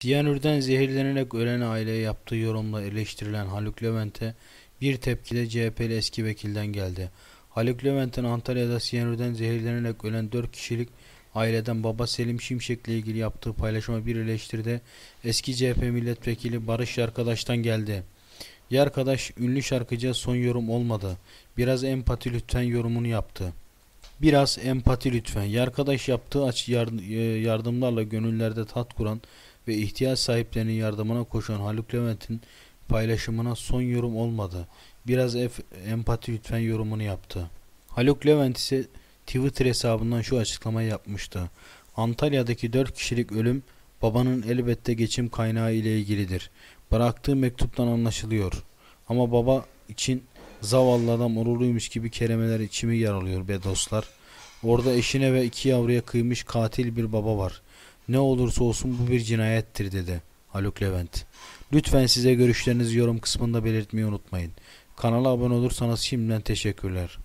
Diyanür'den zehirlenerek ölen aileye yaptığı yorumla eleştirilen Haluk Levent'e bir tepki de CHP'li eski vekilden geldi. Haluk Levent'in Antalya'da siyanürden zehirlenerek ölen 4 kişilik aileden baba Selim Şimşek'le ilgili yaptığı paylaşıma bir eleştiride eski CHP milletvekili Barış Yarkadaş'tan geldi. Yarkadaş ünlü şarkıcıya son yorum olmadı. Biraz empati lütfen yorumunu yaptı. Biraz empati lütfen. Yarkadaş yaptığı aç e, yardımlarla gönüllerde tat kuran ve ihtiyaç sahiplerinin yardımına koşan Haluk Levent'in paylaşımına son yorum olmadı. Biraz empati lütfen yorumunu yaptı. Haluk Levent ise Twitter hesabından şu açıklamayı yapmıştı. Antalya'daki 4 kişilik ölüm babanın elbette geçim kaynağı ile ilgilidir. Bıraktığı mektuptan anlaşılıyor. Ama baba için zavallı adam onurluymuş gibi kelimeler içimi yaralıyor be dostlar.'' Orada eşine ve iki yavruya kıymış katil bir baba var. Ne olursa olsun bu bir cinayettir dedi Haluk Levent. Lütfen size görüşlerinizi yorum kısmında belirtmeyi unutmayın. Kanala abone olursanız şimdiden teşekkürler.